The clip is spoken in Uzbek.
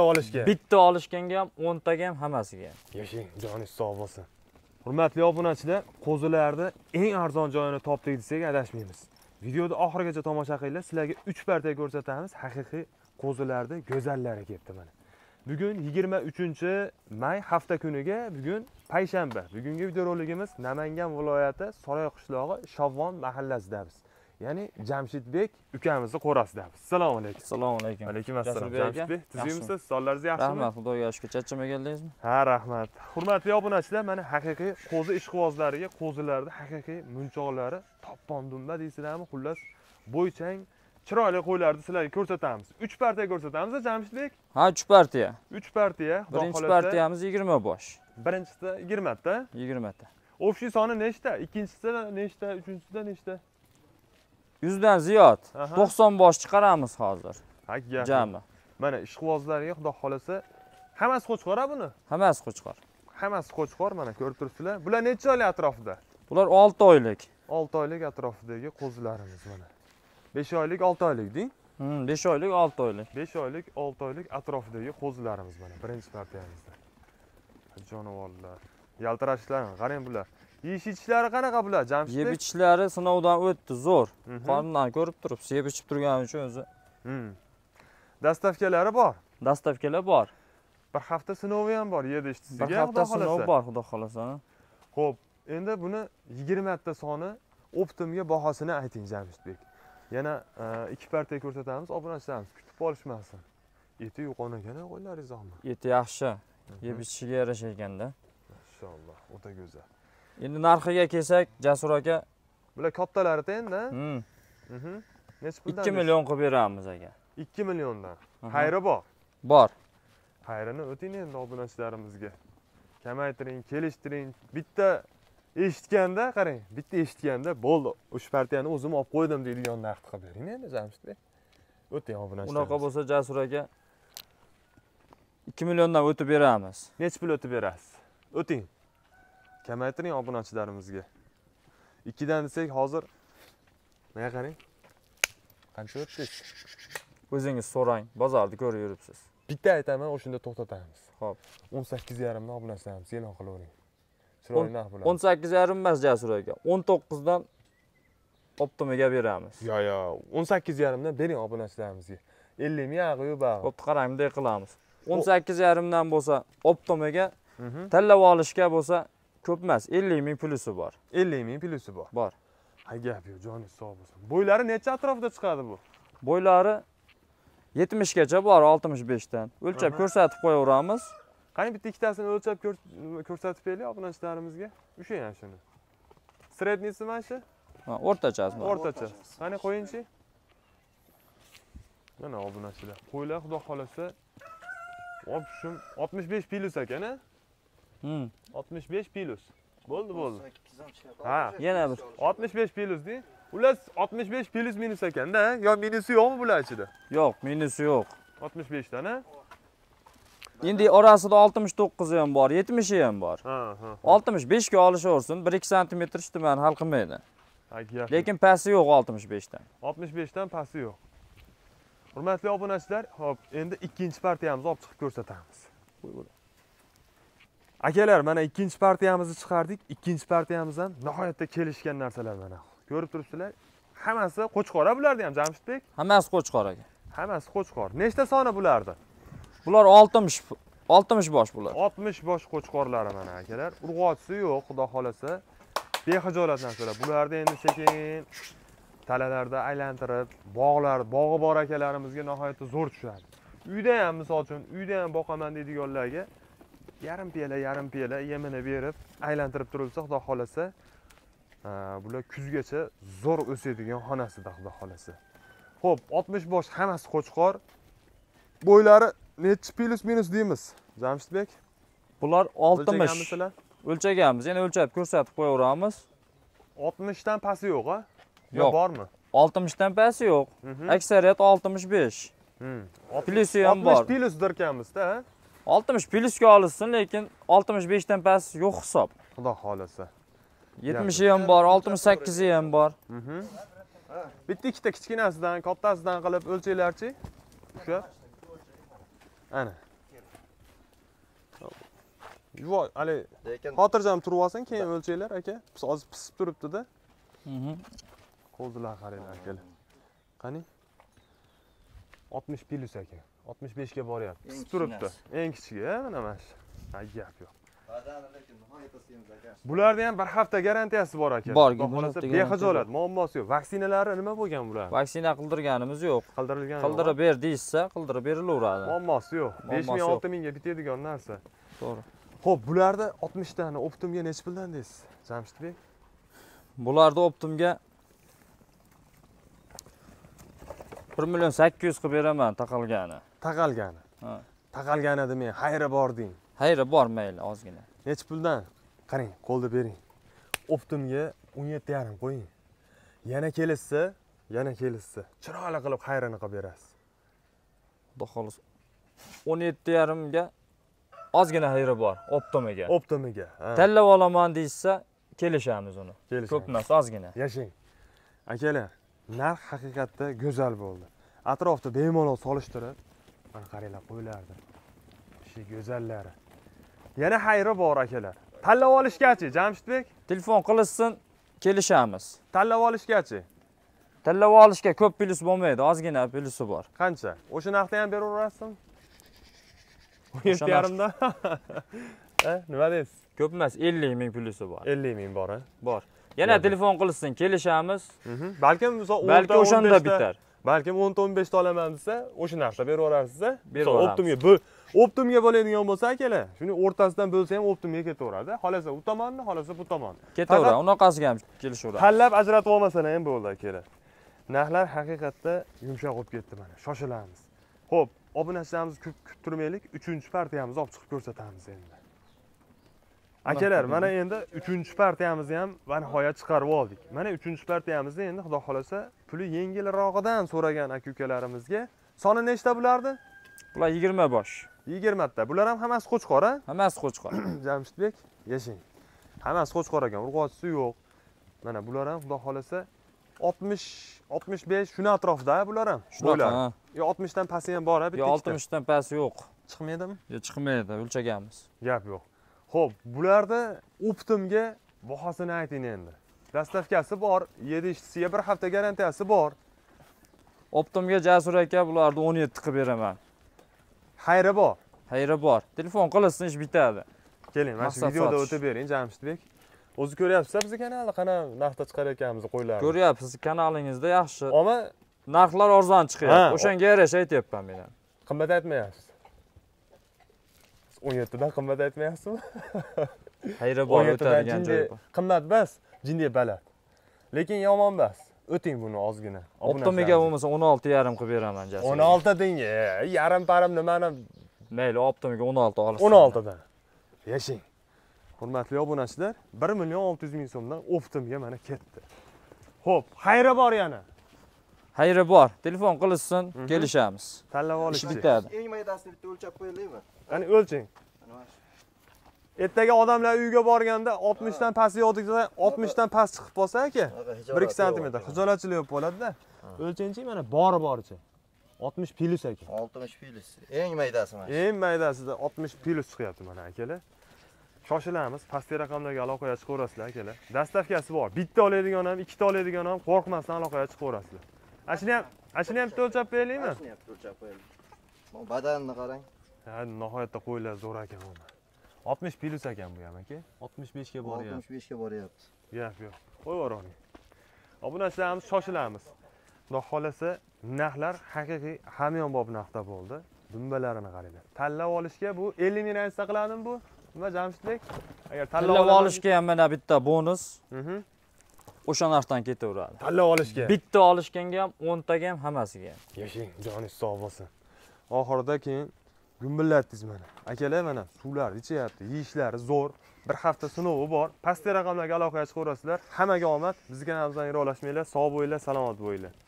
olishga bitta olishganga ham o'ntaga ham hammasiga ham yashang joningiz sog' bo'lsin hurmatli obunachilar qo'zilarni eng arzon joyini topdik desak adashmaymiz videoni oxirigacha tomosha qilinglar sizlarga 3 parta ko'rsatamiz haqiqiy qo'zilarni go'zallari kelibdi mana bugun 23 may hafta kuniga bugun payshanba bugungi videorolikimiz namangan viloyati soroy qishlog'i shovvon mahallasidamiz ya'ni jamshidbek ukamizni qo'rasidamiz assalomu alaykum assalomu alaykum alaykum assalom jamshidbek tuzimisiz sog'liklaringiz yaxshimi rahmat xudoga shukur charchamay keldingizmi ha rahmat hurmatli obunachilar mana haqiqiy qo'zi ishqibozlariga qo'zilarni haqiqiy munchoqlari toppon deysizlarmi xullas bo'ychang chiroyli qo'ylarni sizlarga ko'rsatamiz uch partiya ko'rsatamiz jamshidbek ha uch partiya uch partiya birinchi partiyamiz yigirma bosh birinchisida yigirmata yigirmata общий soni nechta ikkinchisida nechta uchinchisida nechta yuzdan ziyod to'qson bosh chiqaramiz hozir jami mana ishqibozlarga xudo xohlasa hammasi qo'chqora buni hammasi qo'chqor hammasi qo'chqor mana ko'rib turibsizlar bular necha oylik atrofida bular olti oylik olti oylik atrofidagi qo'zilarimiz mana besh oylik olti oylik deng besh oylik olti oylik besh oylik olti oylik atrofidagi qo'zilarimiz mana birinchi partiyamizda jonivorlar yaltirashlar qarang bular yeyish qanaqa bular jamshidbek yeb ichishlari sinovdan o'tdi zo'r qornidan ko'rib turibsiz yeb ichib turgani uchun o'zi dastavkalari bor dastavkalar bor bir hafta sinovi ham bor yedi ishtisiga bir hafta sinovi bor xudo xohlasa ho'p endi buni yigirmata soni optimga bahosini ayting jamshidbek yana e, ikki partiya ko'rsatamiz obunachilarimiz kutib qolishmasin eti yo'qolmagan qo'ylaringiz eti yaxshi mhm. yeb ichishiga yarasha ekanda inshaalloh o'ta go'zal endi narxiga kelsak jasur aka bular kattalarida endi hmm. mhm. nechi puldan 2 million qilib beramiz aka 2 milliondan mhm. xayri bor bor xayrini o'ting endi obunachilarimizga kamaytiring kelishtiring bitta eshitganda qarang bitta eshitganda bo'ldi o'sha partiyani o'zim olib qo'ydim deydigan narxni qilib bering endi jamshidbek o'ting obunachilar unaqa bo'lsa jasur aka 2 milliondan o'tib beramiz nechi pul o'tib berasiz o'ting kamaytiring obunachilarimizga ikkidan desak hozir mana qarang qancha o'tdi o'zingiz so'rang bozorni ko'rib yuribsiz bitta aytaman o'shanda to'xtatamiz ho'p o'n sakkiz yarimdan obunachilarimiz e'lon qilavering chiroyli narx bilan o'n sakkiz yarim emas jasur aka o'n to'qqizdan optimiga beramiz yo'q yo'q o'n sakkiz yarimdan bering obunachilarimizga ellikmi ming yo'q bag'i bo'pti qarang bunday qilamiz o'n sakkiz yarimdan bo'lsa optimiga mhm. tanlab olishga bo'lsa ko'p emas 50 ming plusi bor 50 ming plusi bor bor ha gap yo'q joni sog' bo'lsin bo'ylari necha atrofida chiqadi bu bo'ylari 70 gacha bor 65 dan. o'lchab ko'rsatib qo'yaveramiz qani bitta ikkitasini o'lchab ko'rsatib beraylik obunachilarimizga o'sha ham shuni srednisi mana shu o'rtachasi o'rtacha qani qo'yingchi mana obunachilar qo'ylar xudo xohlasa olib shum 65 besh plyus ekan a 65 hmm. plus. Bo'ldi, bo'ldi. Ha, yana bir 65 plus deng. Ular 65 plus minus ekanda, yo minusi yo'qmi bular ichida? Yo'q, minusi yo'q. 65 dan, ha? Endi orasida 69 ham bor, 70 ham bor. Ha, ha. 65 ga olishaversin, 1-2 sm tuman hal qilmaydi. Lekin pasi yo'q 65 dan. 65 dan pasi yo'q. Hurmatli obunachilar, hop, endi ikkinchi partiyamizni olib chiqib ko'rsatamiz. Qo'y bo'ladi. akalar mana ikkinchi partiyamizni chiqardik ikkinchi partiyamiz ham nihoyatda kelishgan narsalar mana ko'rib turibsizlar hammasi qo'chqora a bularni ham jamshidbek hammasi qo'chqor aka hammasi qo'chqor nechta soni bularni bular oltmish oltmish bosh bular oltmish bosh qo'chqorlari mana akalar urg'ochisi yo'q xudo xohlasa bexijolat narsalar bularni endi sekin talalarda aylantirib bog'lar bog'i bor akalarimizga nihoyatda zo'r tushadi uyda ham misol uchun uyda ham boqaman deydiganlarga yarim piyola yarim piyola yemini berib aylantirib turilsa xudo xohlasa bular kuzgacha zo'r o'sadigan xonasida xudo xohlasa ho'p oltmish bosh hammasi qo'chqor bo'ylari nechi plyus minus deymiz jamshidbek bular oltmish o'lchaganmiz yana o'lchab ko'rsatib qo'yaveramiz oltmishdan pasti yo'q a yo'q bormi oltmishdan pasti yo'q mhm. aksariyat oltmish besh hmm, plyusi ham bor oltmish plyusdirkanmizda oltmish plyusga olinsin lekin oltmish beshdan past yo'q hisob xudo xohlasa yetmishi ham bor oltmish sakkizi ham bor mhm. bitta ikkita kichkinasidan kattasidan qilib o'lchanglarchi ushlab ana voy haligi xotirjam turib olsin keyin o'lchanglar aka hozir pisib turibdida mhm. qo'ldilar qaranglar akalar qani oltmish plyus aka oltmish beshga boryapti qisib turibdi eng kichigi e, mana mana shu gap yo'q bularni ham bir hafta garantiyasi bor aka bor bexijolat muammosi yo'q vaksinalari nima bo'lgan bular vaksina qildirganimiz yo'q qildirilgan qildirib ber deyishsa qildirib berilaveradi muammosi yo'q besh ming olti mingga bitadigan narsa to'g'ri ho'p bularni oltmishtani optimga nechi puldan deysiz jamshidbek bularni optimga bir million sakkiz yuz qilib beraman taqalgani taqalgani taqalganida men xayri bor deng xayri bor mayli ozgina nechi puldan qarang qo'lda bering optimga o'n yetti yarim qo'ying yana kelishsa yana kelishsa chiroyli qilib xayrini qilib berasiz xudo xohlasa o'n yetti yarimga ozgina xayri bor optimiga optimiga tanlab olaman deyishsa kelishamiz uni kelishamiz ko'p emas ozgina yashang akalar narx haqiqatda go'zal bo'ldi atrofda bemalol solishtirib mana qaranglar qo'ylarni shu go'zallari yana xayri bor akalar tanlab olishgachi jamshidbek telefon qilishsin kelishamiz tanlab olishgachi tanlab olishga ko'p plyus bo'lmaydi ozgina plyusi bor qancha o'sha narxda ham beraverasizmi o'n yetti yarimda eh, nima deysiz ko'p emas ellik ming plyusi bor ellik ming bor eh? bor yana telefon qilishsin kelishamiz mhm. balkim balki o'shanda bitar balkim o'nta o'n beshta olaman desa o'sha narxda berib yuborasiz berib optimga bu optimga bo'ladigan bo'lsa akalar shuni o'rtasidan bo'lsa ham optimga ketaveradi xolasa u tomonni xolasa bu tomon ketaveradi unaqasiga ham kelishaveradi tanlab ajratib olmasalar ham bo'ldi akalar narxlar haqiqatda yumshoq bo'lib ketdi mana shoshilamiz ho'p obunachilarimizni kuttirmaylik uchinchi partiyamizni olib chiqib ko'rsatamiz endi akalar mana endi uchinchi partiyamizni ham va nihoyat chiqarib oldik mana uchinchi partiyamizni endi xudo xohlasa puli yengilrog'idan so'ragan aka ukalarimizga soni nechta bularni bular yigirma bosh yigirmata bular ham hammasi qo'chqor a hammasi qo'chqor jamshidbek yashang hammasi qo'chqor ekan urg'ochisi yo'q mana bular ham xudo xohlasa oltmish oltmish besh shuni atrofida bular ham shunaqa yo oltmishdan pasti ham bor a bitta yo oltmishdan pasti yo'q chiqmaydimi yo chiqmaydi o'lchaganmiz gap yo'q ho'p bularni optimga bahosini ayting endi dastavkasi bor yedi ishchisiga bir hafta garantiyasi bor optimga jasur aka bularni o'n yetti qilib beraman xayri bor xayri bor telefon qilsin ish bitadi keling mana shu videoda o'tib bering jamshidbek o'zi ko'ryapsizlar bizni kanalni qanaqa narxda chiqarayotganimizni qo'ylarni ko'ryapsiz kanalingizda yaxshi omma narxlar arzon chiqyapti o'shanga yarasha aytyapman men ham qimmat aytmayapsiz o'n yettida qimmat aytmayapsizmi hayra bor o'tadigan joyi bor emas jinday baland lekin yomon emas o'ting buni ozgina optomiga bo'lmasa o'n olti yarim qilib beraman jasur o'n olti deng e, yarim parim nimani mayli optomiga o'n olti olasiz o'n oltidan yashang hurmatli obunachilar bir million olti yuz ming so'mdan optimga mana ketdi ho'p xayri bor yana xayri bor telefon qilishsin mhm. kelishamiz tanlab olish ish bitadi eng maydasini bitta o'lchab qo'yaylikmi qani shu ertaga odamlar uyga borganda 60 dan past yodiksa 60 dan past chiqib qolsa aka 1-2 sm xijolatchilik bo'lib qoladi-da. mana bori boricha. 60 plus aka. 60 plus. Eng maydasi mana. Eng maydasida 60 plus chiqyapti mana akalar. Shoshilamiz, pastki raqamdagi aloqaga chiqaverasizlar akalar. Dastavkasi bor. Bitta oladigan ham, ikkita oladigan ham qo'rqmasdan aloqaga chiqaverasizlar. Ashuni ham, ashuni ham bitta o'lchab beraylikmi? Ashini ham o'lchab qo'yaylik. Badanini qarang. Ha, nihoyatda qo'ylar zo'r ekan 60 plus ekan bu ham aka 65 ga boryapti 65 ga boryapti yo'q yo'q qo'yib yuboring bu narsalarni shoshilamiz xudo xolasa narxlar haqiqiy hamyonbob narxda bo'ldi dumbalarini qaranglar tanlab olishga bu 50 ming ranjda qiladimi bu nima jamshidbek agar tanlab olishga ham mana bitta bonus mhm. o'sha narxdan ketaveradi tanlab olishga bitta olishganga ham o'ntaga ham hammasiga Yashing, yashang joningiz sog' bo'lsin oxirida keyin gumbillatdingiz mana akalar mana suvlar ichyapti yeyishlari zo'r bir hafta sinovi bor pastki raqamlarga aloqaga chiqaverasizlar hammaga omad bizni kanalimizdan yirolashmanglar sog' bo'linglar salomat bo'linglar